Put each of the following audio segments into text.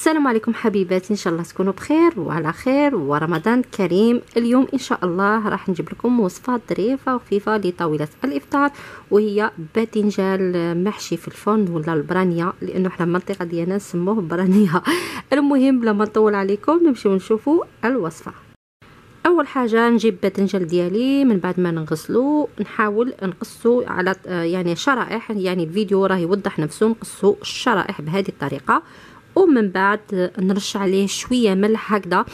السلام عليكم حبيباتي ان شاء الله تكونوا بخير وعلى خير ورمضان كريم اليوم ان شاء الله راح نجيب لكم وصفه ظريفه وخفيفه لطاوله الافطار وهي باذنجان محشي في الفرن ولا البرانيه لانه حنا المنطقه ديالنا نسموه برانيه المهم بلا ما نطول عليكم نمشيو نشوفوا الوصفه اول حاجه نجيب باذنجان ديالي من بعد ما نغسلو نحاول نقصو على آه، يعني شرائح يعني الفيديو راه يوضح نفسه نقصو الشرائح بهذه الطريقه ومن بعد نرش عليه شويه ملح هكذا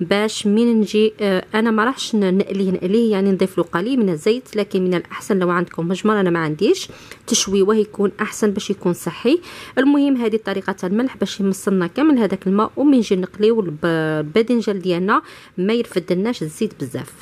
باش من نجي آه، انا ما راحش نقليه نقليه يعني نضيف له قليل من الزيت لكن من الاحسن لو عندكم مجمر انا ما عنديش تشويوه يكون احسن باش يكون صحي المهم هذه طريقه الملح باش يمصلنا كامل هذاك الماء ومن نجي نقليو الباذنجان ديالنا ما يرفدلناش الزيت بزاف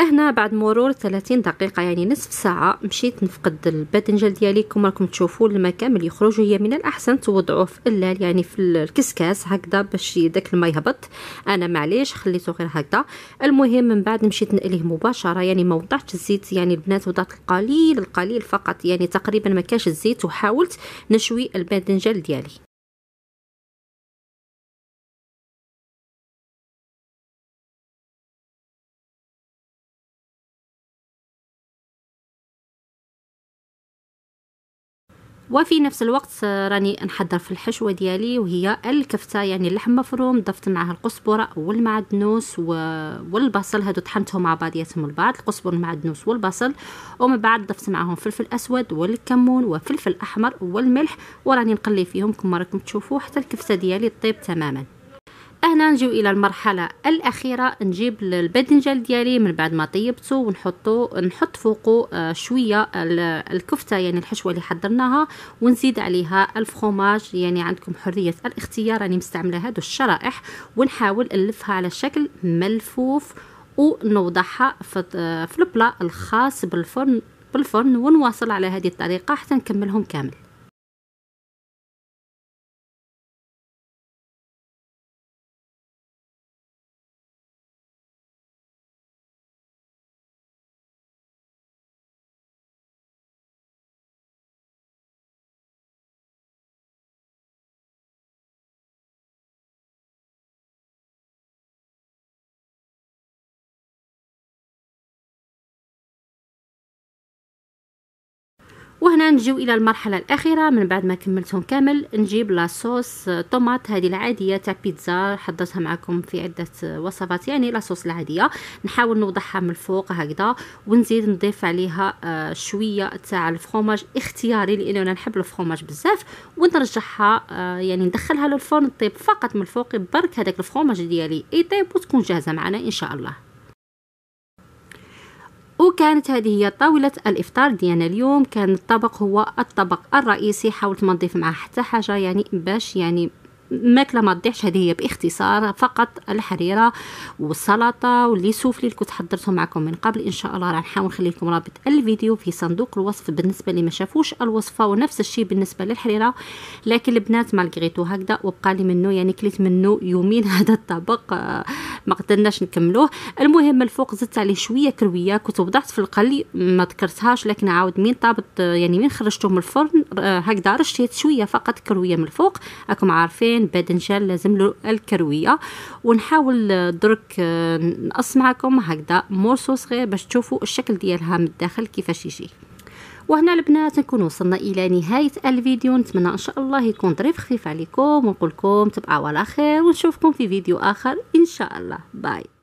هنا بعد مرور 30 دقيقه يعني نصف ساعه مشيت نفقد الباذنجان ديالي كما راكم تشوفوا الماء كامل يخرج هي من الاحسن توضعوه في اللال يعني في الكسكاس هكذا باش داك الماء يهبط انا معليش خليته غير هكذا المهم من بعد مشيت نقليه مباشره يعني ما وضعتش الزيت يعني البنات وضعت القليل القليل فقط يعني تقريبا ما كاش الزيت وحاولت نشوي الباذنجان ديالي وفي نفس الوقت راني نحضر في الحشوه ديالي وهي الكفته يعني اللحم مفروم ضفت معها القزبره والمعدنوس والبصل هادو طحنتهم مع بعضياتهم البعض القزبر والمعدنوس والبصل ومن بعد ضفت معاهم فلفل اسود والكمون وفلفل احمر والملح وراني نقلي فيهم كما راكم تشوفوا حتى الكفته ديالي طيب تماما هنا نجيو الى المرحله الاخيره نجيب الباذنجان ديالي من بعد ما طيبته ونحطو نحط فوقو آه، شويه الكفته يعني الحشوه اللي حضرناها ونزيد عليها الفخوماج يعني عندكم حريه الاختيار راني مستعمله هادو الشرائح ونحاول نلفها على شكل ملفوف ونوضعها في البلا الخاص بالفرن بالفرن ونواصل على هذه الطريقه حتى نكملهم كامل وهنا نجيو الى المرحله الاخيره من بعد ما كملتهم كامل نجيب لاصوص آه، طوماط هذه العاديه تاع بيتزا حضرتها معكم في عده آه، وصفات يعني لاصوص العاديه نحاول نوضعها من الفوق هكذا ونزيد نضيف عليها آه، شويه تاع الفرماج اختياري لانه انا نحب الفرماج بزاف ونرجعها يعني ندخلها للفرن طيب فقط من الفوق برك هذاك الفرماج ديالي يطيب وتكون جاهزه معنا ان شاء الله وكانت هذه هي طاولة الإفطار ديالنا اليوم كان الطبق هو الطبق الرئيسي حاولت ما نضيف معاه حتى حاجة يعني باش يعني ماكله ما تضيعش هذه هي باختصار فقط الحريره والسلطه واللي سوفلي كنت حضرتهم معكم من قبل ان شاء الله راح نحاول نخلي لكم رابط الفيديو في صندوق الوصف بالنسبه اللي ما شافوش الوصفه ونفس الشيء بالنسبه للحريره لكن البنات لقيتو هكذا وبقى لي منه يعني كليت منه يومين هذا الطبق آه، ما قدرناش نكملوه المهم الفوق زدت عليه شويه كرويه كنت وضعت في القلي ما ذكرتهاش لكن عاود مين طابت آه، يعني مين خرجته من الفرن آه، هكذا رشيت شويه فقط كرويه من الفوق راكم عارفين الانسان بعد ان شاء لازم له الكرويه ونحاول آه، درك آه، نقص معكم هكذا مورسو صغير باش تشوفوا الشكل ديالها من الداخل كيفاش يجي وهنا البنات نكون وصلنا الى نهايه الفيديو نتمنى ان شاء الله يكون ظريف خفيف عليكم ونقول لكم تبقاو على خير ونشوفكم في فيديو اخر ان شاء الله باي